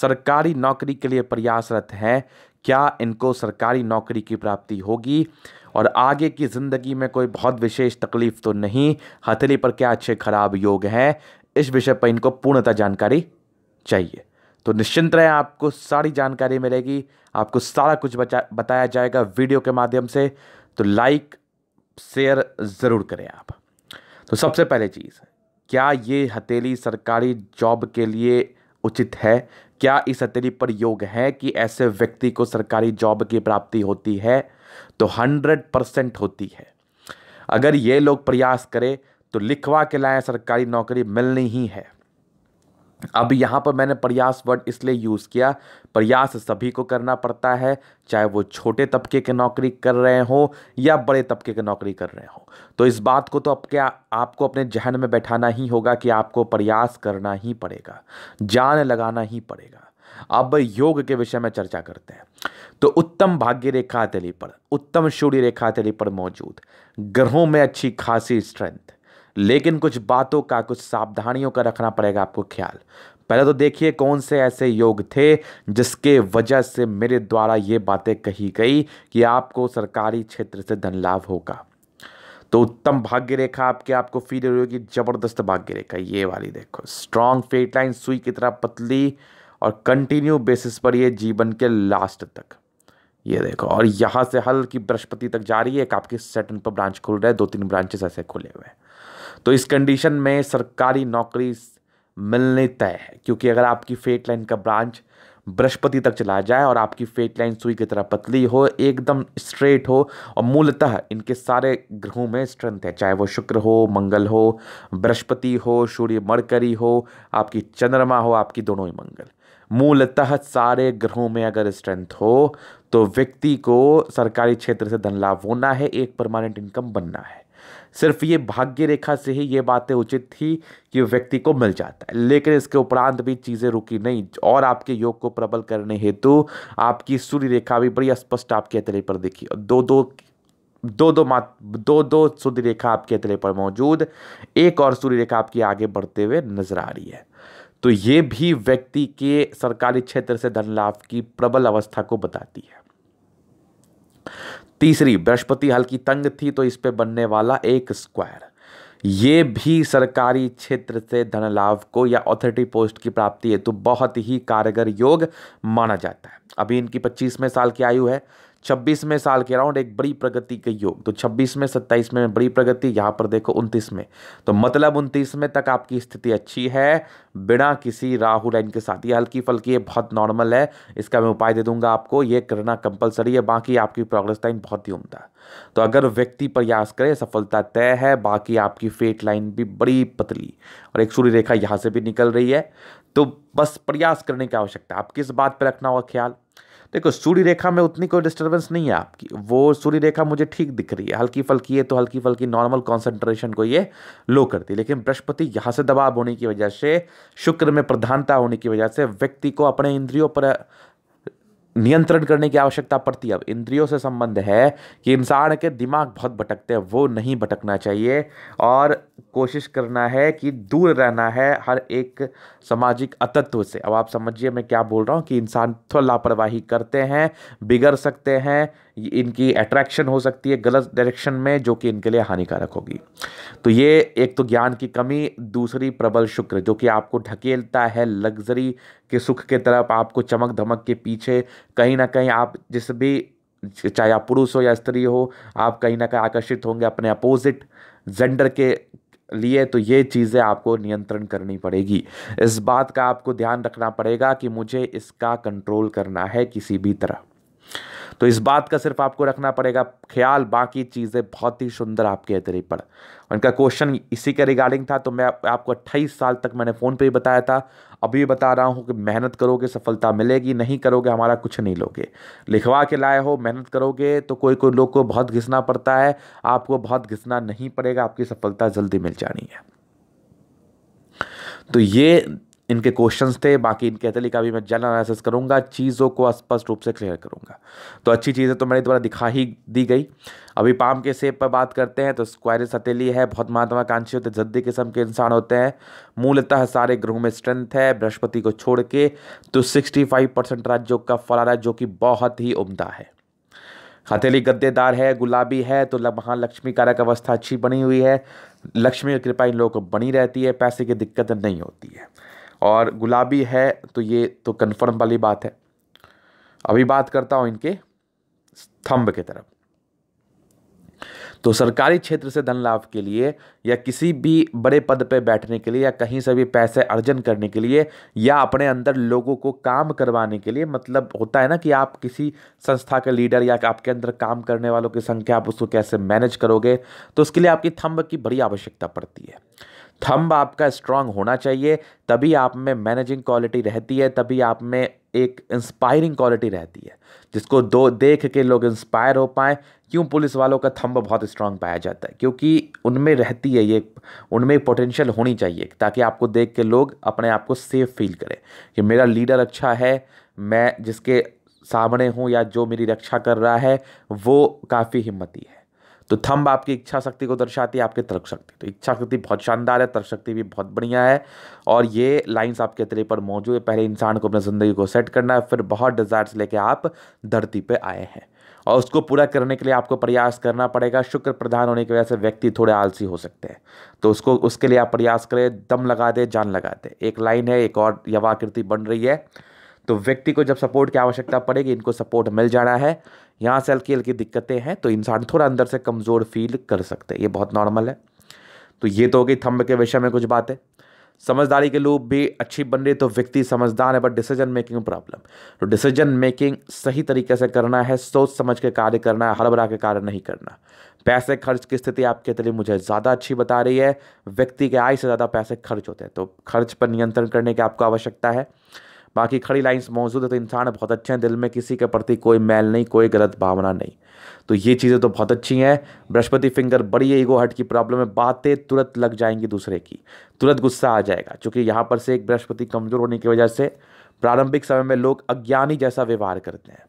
सरकारी नौकरी के लिए प्रयासरत हैं क्या इनको सरकारी नौकरी की प्राप्ति होगी और आगे की ज़िंदगी में कोई बहुत विशेष तकलीफ तो नहीं हथेली पर क्या अच्छे खराब योग हैं इस विषय पर इनको पूर्णतः जानकारी चाहिए तो निश्चिंत रहें आपको सारी जानकारी मिलेगी आपको सारा कुछ बचा बताया जाएगा वीडियो के माध्यम से तो लाइक शेयर ज़रूर करें आप तो सबसे पहले चीज़ क्या ये हथेली सरकारी जॉब के लिए उचित है क्या इस अतिरिक्त पर योग है कि ऐसे व्यक्ति को सरकारी जॉब की प्राप्ति होती है तो हंड्रेड परसेंट होती है अगर ये लोग प्रयास करें तो लिखवा के लाए सरकारी नौकरी मिलनी ही है अब यहाँ पर मैंने प्रयास वर्ड इसलिए यूज़ किया प्रयास सभी को करना पड़ता है चाहे वो छोटे तबके के नौकरी कर रहे हों या बड़े तबके के नौकरी कर रहे हों तो इस बात को तो अब क्या आपको अपने जहन में बैठाना ही होगा कि आपको प्रयास करना ही पड़ेगा जान लगाना ही पड़ेगा अब योग के विषय में चर्चा करते हैं तो उत्तम भाग्य रेखा तली पर उत्तम सूर्य रेखा तली पर मौजूद ग्रहों में अच्छी खासी स्ट्रेंथ लेकिन कुछ बातों का कुछ सावधानियों का रखना पड़ेगा आपको ख्याल पहले तो देखिए कौन से ऐसे योग थे जिसके वजह से मेरे द्वारा ये बातें कही गई कि आपको सरकारी क्षेत्र से धन लाभ होगा तो उत्तम भाग्य रेखा आपके आपको फील हो रही जबरदस्त भाग्य रेखा ये वाली देखो स्ट्रांग फेट लाइन सुई की तरह पतली और कंटिन्यू बेसिस पर ये जीवन के लास्ट तक ये देखो और यहाँ से हल्की बृहस्पति तक जा रही है एक आपके सेटन पर ब्रांच खुल रहा है दो तीन ब्रांचेस ऐसे खुले हुए हैं तो इस कंडीशन में सरकारी नौकरी मिलने तय है क्योंकि अगर आपकी फेट लाइन का ब्रांच बृहस्पति तक चला जाए और आपकी फेट लाइन सुई की तरह पतली हो एकदम स्ट्रेट हो और मूलतः इनके सारे ग्रहों में स्ट्रेंथ है चाहे वो शुक्र हो मंगल हो बृहस्पति हो सूर्य मरकरी हो आपकी चंद्रमा हो आपकी दोनों ही मंगल मूलतः सारे ग्रहों में अगर स्ट्रेंथ हो तो व्यक्ति को सरकारी क्षेत्र से धन लाभ होना है एक परमानेंट इनकम बनना है सिर्फ ये भाग्य रेखा से ही ये बातें उचित थी कि व्यक्ति को मिल जाता है लेकिन इसके उपरांत भी चीज़ें रुकी नहीं और आपके योग को प्रबल करने हेतु आपकी सूर्य रेखा भी बड़ी स्पष्ट आपके अतले पर दिखी दो दो दो दो मात दो दो सूर्य रेखा आपके अतले पर मौजूद एक और सूर्य रेखा आपकी आगे बढ़ते हुए नजर आ रही है तो ये भी व्यक्ति के सरकारी क्षेत्र से धन लाभ की प्रबल अवस्था को बताती है तीसरी बृहस्पति हल्की तंग थी तो इस पे बनने वाला एक स्क्वायर ये भी सरकारी क्षेत्र से धन लाभ को या ऑथोरिटी पोस्ट की प्राप्ति हेतु तो बहुत ही कारगर योग माना जाता है अभी इनकी पच्चीसवें साल की आयु है छब्बीसवें साल के अराउंड एक बड़ी प्रगति के योग तो छब्बीस में सत्ताईस में बड़ी प्रगति यहाँ पर देखो उनतीस में तो मतलब उनतीस में तक आपकी स्थिति अच्छी है बिना किसी राहु लाइन के साथ ये हल्की फल्की ये बहुत नॉर्मल है इसका मैं उपाय दे दूंगा आपको ये करना कंपलसरी है बाकी आपकी प्रोग्रेस लाइन बहुत ही उमदा तो अगर व्यक्ति प्रयास करे सफलता तय है बाकी आपकी फेट लाइन भी बड़ी पतली और एक सूर्य रेखा यहाँ से भी निकल रही है तो बस प्रयास करने की आवश्यकता है आप किस बात पर रखना होगा ख्याल देखो सूर्य रेखा में उतनी कोई डिस्टर्बेंस नहीं है आपकी वो सूर्य रेखा मुझे ठीक दिख रही है हल्की फल्की है तो हल्की फल्की नॉर्मल कॉन्सेंट्रेशन को ये लो करती है लेकिन बृहस्पति यहाँ से दबाव होने की वजह से शुक्र में प्रधानता होने की वजह से व्यक्ति को अपने इंद्रियों पर नियंत्रण करने की आवश्यकता पड़ती है अब इंद्रियों से संबंध है कि इंसान के दिमाग बहुत भटकते हैं वो नहीं भटकना चाहिए और कोशिश करना है कि दूर रहना है हर एक सामाजिक अतत्व से अब आप समझिए मैं क्या बोल रहा हूँ कि इंसान थोड़ा लापरवाही करते हैं बिगड़ सकते हैं इनकी अट्रैक्शन हो सकती है गलत डायरेक्शन में जो कि इनके लिए हानिकारक होगी तो ये एक तो ज्ञान की कमी दूसरी प्रबल शुक्र जो कि आपको ढकेलता है लग्जरी के सुख के तरफ आपको चमक धमक के पीछे कहीं ना कहीं आप जिस भी चाहे आप पुरुष हो या स्त्री हो आप कहीं ना कहीं आकर्षित होंगे अपने अपोजिट जेंडर के लिए तो ये चीज़ें आपको नियंत्रण करनी पड़ेगी इस बात का आपको ध्यान रखना पड़ेगा कि मुझे इसका कंट्रोल करना है किसी भी तरह तो इस बात का सिर्फ आपको रखना पड़ेगा ख्याल बाकी चीज़ें बहुत ही सुंदर आपके अतरे पर उनका क्वेश्चन इसी के रिगार्डिंग था तो मैं आप, आपको अट्ठाईस साल तक मैंने फ़ोन पे ही बताया था अभी बता रहा हूँ कि मेहनत करोगे सफलता मिलेगी नहीं करोगे हमारा कुछ नहीं लोगे लिखवा के लाए हो मेहनत करोगे तो कोई कोई लोग को बहुत घिसना पड़ता है आपको बहुत घिसना नहीं पड़ेगा आपकी सफलता जल्दी मिल जानी है तो ये इनके क्वेश्चंस थे बाकी इनके अतली का भी मैं जल एनालिसिस करूँगा चीज़ों को स्पष्ट रूप से क्लियर करूँगा तो अच्छी चीज़ें तो मेरे द्वारा दिखा ही दी गई अभी पाम के सेब पर बात करते हैं तो स्क्वायरिस हथेली है बहुत महत्वाकांक्षी होते जद्दी किस्म के इंसान होते हैं मूलतः सारे ग्रहों में स्ट्रेंथ है बृहस्पति को छोड़ के तो सिक्सटी फाइव परसेंट राज्यों का रहा है जो कि बहुत ही उम्दा है हथेली गद्देदार है गुलाबी है तो वहाँ लक्ष्मी कारक अवस्था अच्छी बनी हुई है लक्ष्मी की कृपा इन लोगों को बनी रहती है पैसे की दिक्कत नहीं होती है और गुलाबी है तो ये तो कन्फर्म वाली बात है अभी बात करता हूँ इनके स्तंभ की तरफ तो सरकारी क्षेत्र से धन लाभ के लिए या किसी भी बड़े पद पर बैठने के लिए या कहीं से भी पैसे अर्जन करने के लिए या अपने अंदर लोगों को काम करवाने के लिए मतलब होता है ना कि आप किसी संस्था के लीडर या आपके अंदर काम करने वालों की संख्या आप उसको कैसे मैनेज करोगे तो उसके लिए आपकी थंब की बड़ी आवश्यकता पड़ती है थंब आपका स्ट्रांग होना चाहिए तभी आप में मैनेजिंग क्वालिटी रहती है तभी आप में एक इंस्पायरिंग क्वालिटी रहती है जिसको दो देख के लोग इंस्पायर हो पाएँ क्यों पुलिस वालों का थंब बहुत स्ट्रांग पाया जाता है क्योंकि उनमें रहती है ये उनमें पोटेंशियल होनी चाहिए ताकि आपको देख के लोग अपने आप को सेफ फील करें कि मेरा लीडर अच्छा है मैं जिसके सामने हूँ या जो मेरी रक्षा कर रहा है वो काफ़ी हिम्मती है तो थंब आपकी इच्छा शक्ति को दर्शाती है आपके तर्क शक्ति तो इच्छा शक्ति बहुत शानदार है तर्क शक्ति भी बहुत बढ़िया है और ये लाइंस आपके तरे पर मौजूद है पहले इंसान को अपनी ज़िंदगी को सेट करना है फिर बहुत डिज़ायर्स लेके आप धरती पर आए हैं और उसको पूरा करने के लिए आपको प्रयास करना पड़ेगा शुक्र प्रधान होने की वजह से व्यक्ति थोड़े आलसी हो सकते हैं तो उसको उसके लिए आप प्रयास करें दम लगा दे जान लगा दे एक लाइन है एक और यवाकृति बन रही है तो व्यक्ति को जब सपोर्ट की आवश्यकता पड़ेगी इनको सपोर्ट मिल जाना है यहाँ से हल्की हल्की दिक्कतें हैं तो इंसान थोड़ा अंदर से कमज़ोर फील कर सकते हैं ये बहुत नॉर्मल है तो ये तो हो गई के विषय में कुछ बातें समझदारी के लूप भी अच्छी बन रही तो व्यक्ति समझदार है बट डिसीजन मेकिंग प्रॉब्लम तो डिसीजन मेकिंग सही तरीके से करना है सोच समझ के कार्य करना है हड़बड़ा के कार्य नहीं करना पैसे खर्च की स्थिति आपके लिए मुझे ज़्यादा अच्छी बता रही है व्यक्ति के आय से ज़्यादा पैसे खर्च होते हैं तो खर्च पर नियंत्रण करने की आपको आवश्यकता है बाकी खड़ी लाइंस मौजूद है तो इंसान बहुत अच्छे हैं दिल में किसी के प्रति कोई मैल नहीं कोई गलत भावना नहीं तो ये चीज़ें तो बहुत अच्छी हैं बृहस्पति फिंगर बड़ी ईगो हट की प्रॉब्लम है बातें तुरंत लग जाएंगी दूसरे की तुरंत गुस्सा आ जाएगा क्योंकि यहाँ पर से एक बृहस्पति कमज़ोर होने की वजह से प्रारंभिक समय में लोग अज्ञानी जैसा व्यवहार करते हैं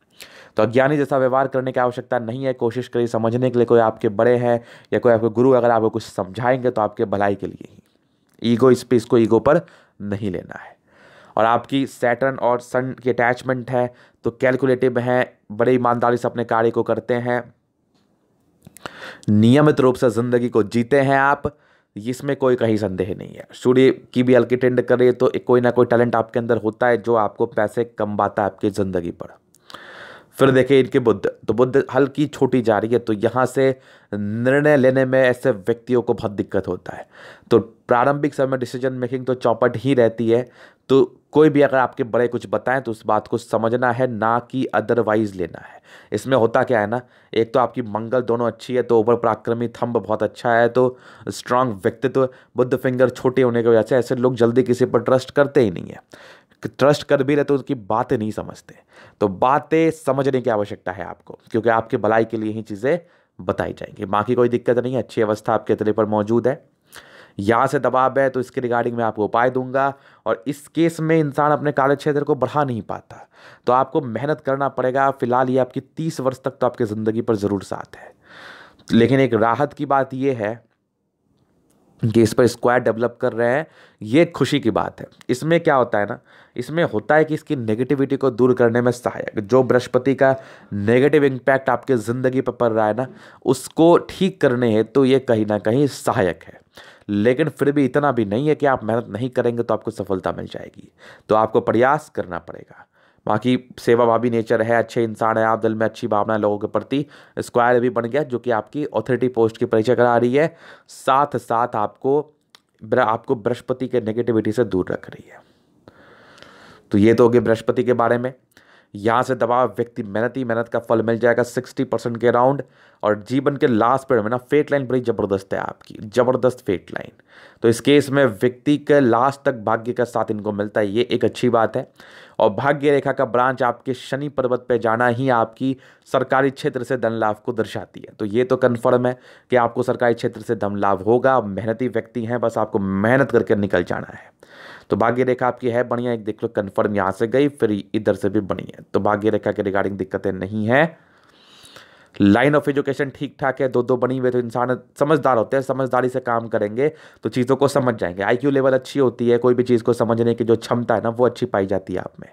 तो अज्ञानी जैसा व्यवहार करने की आवश्यकता नहीं है कोशिश करिए समझने के लिए कोई आपके बड़े हैं या कोई आपके गुरु अगर आपको कुछ समझाएंगे तो आपके भलाई के लिए ही ईगो इस पर इसको ईगो पर नहीं लेना है और आपकी सैटर्न और सन की अटैचमेंट है तो कैलकुलेटिव हैं बड़े ईमानदारी से अपने कार्य को करते हैं नियमित रूप से ज़िंदगी को जीते हैं आप इसमें कोई कहीं संदेह नहीं है सूर्य की भी हल्की टेंड करिए तो कोई ना कोई टैलेंट आपके अंदर होता है जो आपको पैसे कमवाता है आपकी ज़िंदगी पर फिर देखिए इनके बुद्ध तो बुद्ध हल्की छोटी जा रही है तो यहाँ से निर्णय लेने में ऐसे व्यक्तियों को बहुत दिक्कत होता है तो प्रारंभिक समय डिसीजन मेकिंग तो चौपट ही रहती है तो कोई भी अगर आपके बड़े कुछ बताएं तो उस बात को समझना है ना कि अदरवाइज लेना है इसमें होता क्या है ना एक तो आपकी मंगल दोनों अच्छी है तो ऊपर पराक्रमी थंब बहुत अच्छा है तो स्ट्रांग व्यक्तित्व बुद्ध फिंगर छोटे होने की वजह से ऐसे लोग जल्दी किसी पर ट्रस्ट करते ही नहीं है ट्रस्ट कर भी रहे तो उसकी बातें नहीं समझते तो बातें समझने की आवश्यकता है आपको क्योंकि आपके भलाई के लिए ही चीज़ें बताई जाएंगी बाकी कोई दिक्कत नहीं है अच्छी अवस्था आपके तले पर मौजूद है यहाँ से दबाव है तो इसके रिगार्डिंग मैं आपको उपाय दूंगा और इस केस में इंसान अपने कार्य क्षेत्र को बढ़ा नहीं पाता तो आपको मेहनत करना पड़ेगा फिलहाल ये आपकी तीस वर्ष तक तो आपकी ज़िंदगी पर ज़रूर साथ है लेकिन एक राहत की बात यह है कि इस पर स्क्वायर डेवलप कर रहे हैं ये खुशी की बात है इसमें क्या होता है ना इसमें होता है कि इसकी नेगेटिविटी को दूर करने में सहायक जो बृहस्पति का नेगेटिव इम्पैक्ट आपके ज़िंदगी पर पड़ रहा है ना उसको ठीक करने हेतु तो ये कहीं ना कहीं सहायक है लेकिन फिर भी इतना भी नहीं है कि आप मेहनत नहीं करेंगे तो आपको सफलता मिल जाएगी तो आपको प्रयास करना पड़ेगा बाकी सेवा भावी नेचर है अच्छे इंसान है आप दिल में अच्छी भावना है लोगों के प्रति स्क्वायर भी बन गया जो कि आपकी ऑथोरिटी पोस्ट की परीक्षा करा रही है साथ साथ आपको आपको बृहस्पति के नेगेटिविटी से दूर रख रही है तो ये तो होगी बृहस्पति के बारे में यहाँ से दबाव व्यक्ति मेहनत ही मेहनत का फल मिल जाएगा सिक्सटी परसेंट के राउंड और जीवन के लास्ट पीरियड में ना फेट लाइन बड़ी ज़बरदस्त है आपकी ज़बरदस्त फेट लाइन तो इस केस में व्यक्ति के लास्ट तक भाग्य का साथ इनको मिलता है ये एक अच्छी बात है और भाग्य रेखा का ब्रांच आपके शनि पर्वत पे जाना ही आपकी सरकारी क्षेत्र से धन लाभ को दर्शाती है तो ये तो कन्फर्म है कि आपको सरकारी क्षेत्र से धन लाभ होगा मेहनती व्यक्ति हैं बस आपको मेहनत करके निकल जाना है तो भाग्य रेखा आपकी है बढ़िया एक देख लो कन्फर्म यहाँ से गई फिर इधर से भी बनी है तो भाग्य रेखा के रिगार्डिंग दिक्कतें नहीं है लाइन ऑफ एजुकेशन ठीक ठाक है दो दो बनी हुए तो इंसान समझदार होते हैं समझदारी से काम करेंगे तो चीज़ों को समझ जाएंगे आईक्यू लेवल अच्छी होती है कोई भी चीज़ को समझने की जो क्षमता है ना वो अच्छी पाई जाती है आप में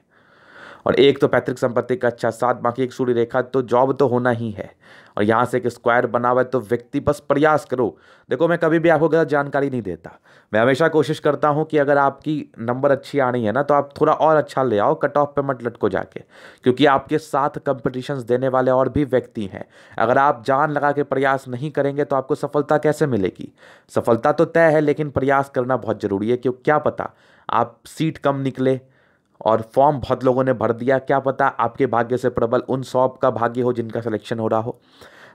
और एक तो पैतृक संपत्ति का अच्छा साथ बाकी एक सूर्य रेखा तो जॉब तो होना ही है और यहाँ से एक स्क्वायर बना हुआ है तो व्यक्ति बस प्रयास करो देखो मैं कभी भी आपको गलत जानकारी नहीं देता मैं हमेशा कोशिश करता हूँ कि अगर आपकी नंबर अच्छी आनी है ना तो आप थोड़ा और अच्छा ले आओ कट ऑफ पे मत लटको जाके क्योंकि आपके साथ कंपटीशंस देने वाले और भी व्यक्ति हैं अगर आप जान लगा के प्रयास नहीं करेंगे तो आपको सफलता कैसे मिलेगी सफलता तो तय है लेकिन प्रयास करना बहुत ज़रूरी है क्यों क्या पता आप सीट कम निकले और फॉर्म बहुत लोगों ने भर दिया क्या पता आपके भाग्य से प्रबल उन सौ का भाग्य हो जिनका सिलेक्शन हो रहा हो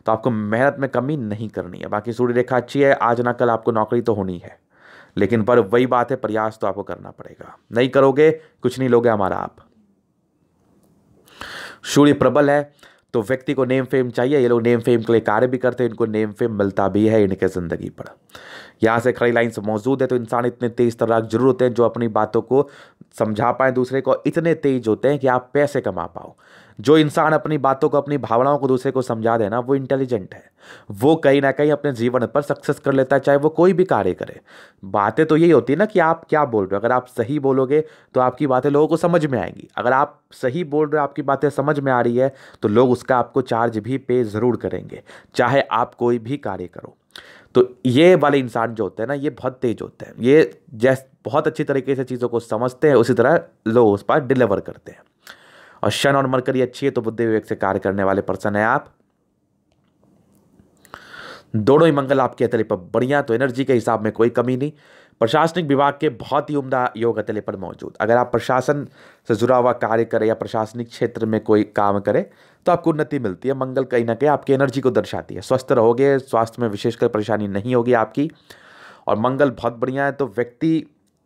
तो आपको मेहनत में कमी नहीं करनी है बाकी सूर्य रेखा अच्छी है आज ना कल आपको नौकरी तो होनी है लेकिन पर वही बात है प्रयास तो आपको करना पड़ेगा नहीं करोगे कुछ नहीं लोगे हमारा आप सूर्य प्रबल है तो व्यक्ति को नेम फेम चाहिए ये लोग नेम फेम के लिए कार्य भी करते हैं इनको नेम फेम मिलता भी है इनके ज़िंदगी पर यहाँ से खड़ी लाइन से मौजूद है तो इंसान इतने तेज़ तरह जरूर होते हैं जो अपनी बातों को समझा पाएँ दूसरे को इतने तेज होते हैं कि आप पैसे कमा पाओ जो इंसान अपनी बातों को अपनी भावनाओं को दूसरे को समझा देना वो इंटेलिजेंट है वो कहीं ना कहीं अपने जीवन पर सक्सेस कर लेता है चाहे वो कोई भी कार्य करे बातें तो यही होती है ना कि आप क्या बोल रहे हो अगर आप सही बोलोगे तो आपकी बातें लोगों को समझ में आएंगी अगर आप सही बोल रहे हो आपकी बातें समझ में आ रही है तो लोग उसका आपको चार्ज भी पे ज़रूर करेंगे चाहे आप कोई भी कार्य करो तो ये वाले इंसान जो होते हैं ना ये बहुत तेज होते हैं ये जैस बहुत अच्छी तरीके से चीज़ों को समझते हैं उसी तरह लोग उस पर डिलीवर करते हैं और शन और मरकरी अच्छी है तो बुद्धि विवेक से कार्य करने वाले पर्सन है आप दोनों ही मंगल आपके अतले पर बढ़िया तो एनर्जी के हिसाब में कोई कमी नहीं प्रशासनिक विभाग के बहुत ही उम्दा योग अतले पर मौजूद अगर आप प्रशासन से जुड़ा हुआ कार्य करें या प्रशासनिक क्षेत्र में कोई काम करें तो आपको उन्नति मिलती है मंगल कहीं ना कहीं आपकी एनर्जी को दर्शाती है स्वस्थ रहोगे स्वास्थ्य में विशेषकर परेशानी नहीं होगी आपकी और मंगल बहुत बढ़िया है तो व्यक्ति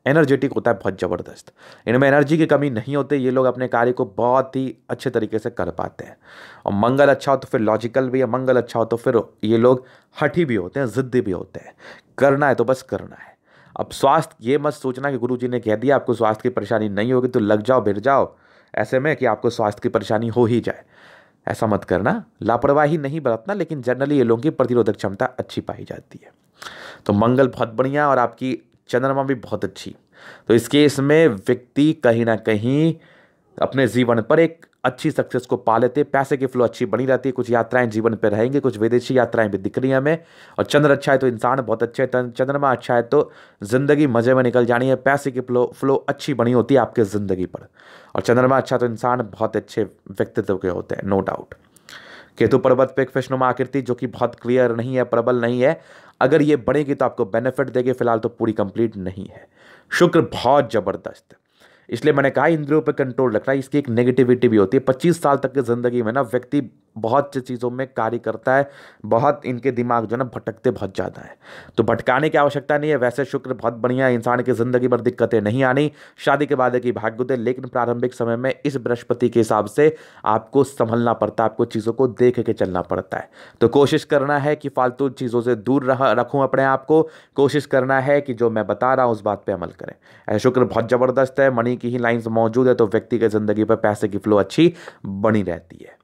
एनर्जेटिक होता है बहुत ज़बरदस्त इनमें एनर्जी की कमी नहीं होती ये लोग अपने कार्य को बहुत ही अच्छे तरीके से कर पाते हैं और मंगल अच्छा हो तो फिर लॉजिकल भी है मंगल अच्छा हो तो फिर ये लोग हठी भी होते हैं ज़िद्दी भी होते हैं करना है तो बस करना है अब स्वास्थ्य ये मत सोचना कि गुरु जी ने कह दिया आपको स्वास्थ्य की परेशानी नहीं होगी तो लग जाओ भिर जाओ ऐसे में कि आपको स्वास्थ्य की परेशानी हो ही जाए ऐसा मत करना लापरवाही नहीं बरतना लेकिन जनरली ये लोगों की प्रतिरोधक क्षमता अच्छी पाई जाती है तो मंगल बहुत बढ़िया और आपकी चंद्रमा भी बहुत अच्छी तो इस केस में व्यक्ति कहीं ना कहीं अपने जीवन पर एक अच्छी सक्सेस को पा लेते पैसे की फ्लो अच्छी बनी रहती है कुछ यात्राएं जीवन पर रहेंगे कुछ विदेशी यात्राएं भी दिख रही हैं हमें और चंद्र अच्छा है तो इंसान बहुत अच्छे चंद्रमा अच्छा है तो ज़िंदगी मज़े में निकल जानी है पैसे की फ्लो फ्लो अच्छी बनी होती है आपके ज़िंदगी पर और चंद्रमा अच्छा तो इंसान बहुत अच्छे व्यक्तित्व के होते हैं नो डाउट केतु पर्वत पे एक फिशनुमा आकृति जो कि बहुत क्लियर नहीं है प्रबल नहीं है अगर ये बढ़ेगी तो आपको बेनिफिट देगी फिलहाल तो पूरी कंप्लीट नहीं है शुक्र बहुत ज़बरदस्त इसलिए मैंने कहा इंद्रियों पर कंट्रोल रखना इसकी एक नेगेटिविटी भी होती है पच्चीस साल तक की ज़िंदगी में ना व्यक्ति बहुत चीज़ों में कार्य करता है बहुत इनके दिमाग जो है ना भटकते बहुत ज़्यादा है तो भटकाने की आवश्यकता नहीं है वैसे शुक्र बहुत बढ़िया है इंसान की ज़िंदगी भर दिक्कतें नहीं आनी शादी के बाद की भाग्योदय लेकिन प्रारंभिक समय में इस बृहस्पति के हिसाब से आपको संभलना पड़ता है आपको चीज़ों को देख के चलना पड़ता है तो कोशिश करना है कि फालतू चीज़ों से दूर रह रखूँ अपने आप को कोशिश करना है कि जो मैं बता रहा हूँ उस बात पर अमल करें शुक्र बहुत ज़बरदस्त है मनी की ही लाइन्स मौजूद है तो व्यक्ति की ज़िंदगी पर पैसे की फ्लो अच्छी बनी रहती है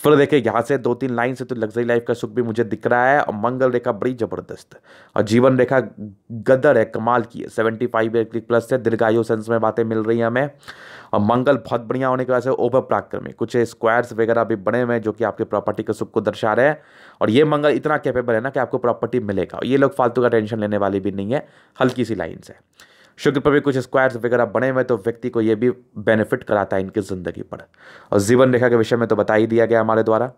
फिर देखे यहाँ से दो तीन लाइन से तो लग्जरी लाइफ का सुख भी मुझे दिख रहा है और मंगल रेखा बड़ी ज़बरदस्त और जीवन रेखा गदर है कमाल की है सेवेंटी फाइव प्लस है दीर्घायु सेंस में बातें मिल रही हैं हमें और मंगल बहुत बढ़िया होने की वजह से ओवर प्राक्रमिक कुछ स्क्वायर्स वगैरह भी बने हुए हैं जो कि आपके प्रॉपर्टी के सुख को दर्शा रहे हैं और ये मंगल इतना कैपेबल है ना कि आपको प्रॉपर्टी मिलेगा ये लोग फालतू का टेंशन लेने वाले भी नहीं है हल्की सी लाइन से शुक्र पर भी कुछ स्क्वायर्स वगैरह बने हुए तो व्यक्ति को ये भी बेनिफिट कराता है इनकी ज़िंदगी पर और जीवन रेखा के विषय में तो बता ही दिया गया हमारे द्वारा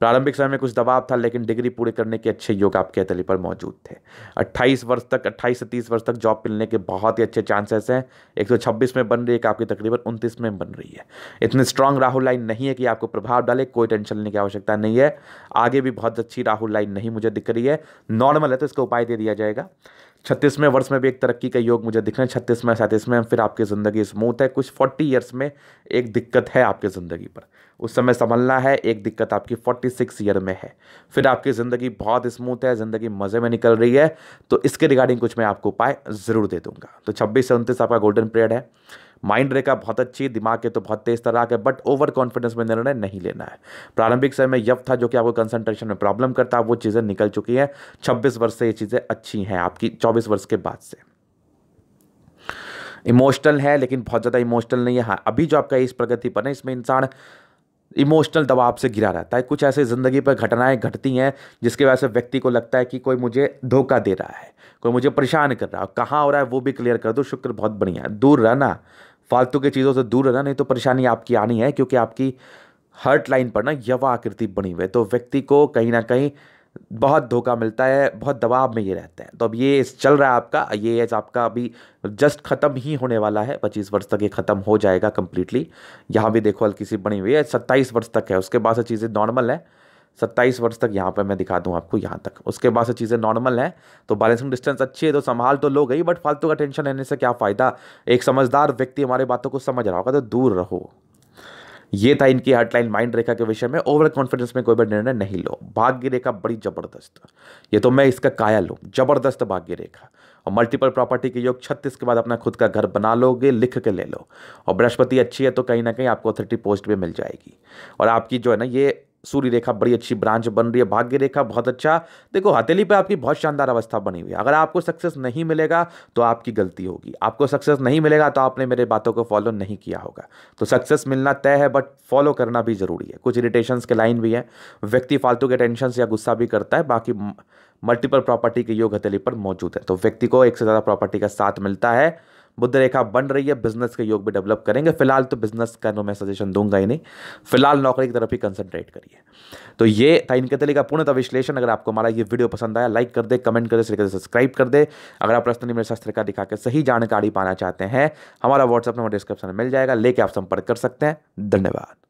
प्रारंभिक समय में कुछ दबाव था लेकिन डिग्री पूरी करने के अच्छे योग आपके अतली पर मौजूद थे 28 वर्ष तक 28 से 30 वर्ष तक जॉब मिलने के बहुत ही अच्छे चांसेस हैं 126 में बन रही है आपकी तकरीबन 29 में बन रही है इतनी स्ट्रांग राहुल लाइन नहीं है कि आपको प्रभाव डाले कोई टेंशन लेने की आवश्यकता नहीं है आगे भी बहुत अच्छी राहुल लाइन नहीं मुझे दिख रही है नॉर्मल है तो इसका उपाय दे दिया जाएगा छत्तीसवें वर्ष में भी एक तरक्की का योग मुझे दिख रहे हैं छत्तीसवें सैंतीसवें फिर आपकी ज़िंदगी स्मूथ है कुछ फोर्टी ईयर्स में एक दिक्कत है आपकी ज़िंदगी पर उस समय संभलना है एक दिक्कत आपकी फोर्टी सिक्स ईयर में है फिर आपकी ज़िंदगी बहुत स्मूथ है ज़िंदगी मज़े में निकल रही है तो इसके रिगार्डिंग कुछ मैं आपको उपाय ज़रूर दे दूँगा तो छब्बीस से उनतीस आपका गोल्डन पीरियड है माइंड रेखा बहुत अच्छी दिमाग के तो बहुत तेज तरह है बट ओवर कॉन्फिडेंस में निर्णय नहीं लेना है प्रारंभिक समय यव था जो कि आपको कंसंट्रेशन में प्रॉब्लम करता है वो चीज़ें निकल चुकी हैं छब्बीस वर्ष से ये चीज़ें अच्छी हैं आपकी चौबीस वर्ष के बाद से इमोशनल है लेकिन बहुत ज़्यादा इमोशनल नहीं है हाँ अभी जो आपका इस प्रगति पर है इसमें इंसान इमोशनल दबाव से गिरा रहता है कुछ ऐसे ज़िंदगी पर घटनाएं घटती हैं जिसके वजह से व्यक्ति को लगता है कि कोई मुझे धोखा दे रहा है कोई मुझे परेशान कर रहा है कहाँ हो रहा है वो भी क्लियर कर दो शुक्र बहुत बढ़िया है दूर रहना फालतू की चीज़ों से दूर रहना नहीं तो परेशानी आपकी आनी है क्योंकि आपकी हर्ट लाइन पर ना यवा आकृति बनी हुई है तो व्यक्ति को कहीं ना कहीं बहुत धोखा मिलता है बहुत दबाव में ये रहता है तो अब ये चल रहा है आपका ये एज आपका अभी जस्ट ख़त्म ही होने वाला है पच्चीस वर्ष तक ये ख़त्म हो जाएगा कम्प्लीटली यहाँ भी देखो हल्की सी बनी हुई है सत्ताईस वर्ष तक है उसके बाद से चीज़ें नॉर्मल है सत्ताईस वर्ष तक यहाँ पर मैं दिखा दूँ आपको यहाँ तक उसके बाद से चीज़ें नॉर्मल हैं तो बैलेंसिंग डिस्टेंस अच्छी है तो संभाल तो लो गई बट फालतू का टेंशन लेने से क्या फ़ायदा एक समझदार व्यक्ति हमारी बातों को समझ रहा होगा तो दूर रहो ये था इनकी हेडलाइन माइंड रेखा के विषय में ओवर कॉन्फिडेंस में कोई भी निर्णय नहीं लो भाग्य रेखा बड़ी जबरदस्त ये तो मैं इसका काया लूँ जबरदस्त भाग्य रेखा और मल्टीपल प्रॉपर्टी के योग छत्तीस के बाद अपना खुद का घर बना लोगे लिख के ले लो और बृहस्पति अच्छी है तो कहीं ना कहीं आपको अथॉरिटी पोस्ट भी मिल जाएगी और आपकी जो है ना ये सूर्य रेखा बड़ी अच्छी ब्रांच बन रही है भाग्य रेखा बहुत अच्छा देखो हथेली पे आपकी बहुत शानदार अवस्था बनी हुई है अगर आपको सक्सेस नहीं मिलेगा तो आपकी गलती होगी आपको सक्सेस नहीं मिलेगा तो आपने मेरे बातों को फॉलो नहीं किया होगा तो सक्सेस मिलना तय है बट फॉलो करना भी ज़रूरी है कुछ इरिटेशन के लाइन भी है व्यक्ति फालतू के टेंशन या गुस्सा भी करता है बाकी मल्टीपल प्रॉपर्टी के योग हथेली पर मौजूद है तो व्यक्ति को एक से ज़्यादा प्रॉपर्टी का साथ मिलता है बुद्ध रेखा बन रही है बिजनेस के योग भी डेवलप करेंगे फिलहाल तो बिजनेस का मैं सजेशन दूंगा ही नहीं फिलहाल नौकरी की तरफ ही कंसंट्रेट करिए तो ये था इनके तले का पूर्णतः विश्लेषण अगर आपको हमारा ये वीडियो पसंद आया लाइक कर दे कमेंट कर दे तरीके से सब्सक्राइब कर दे अगर आप प्रश्न मेरे शास्त्र का दिखा के सही जानकारी पाना चाहते हैं हमारा व्हाट्सअप नंबर डिस्क्रिप्शन में मिल जाएगा लेके आप संपर्क कर सकते हैं धन्यवाद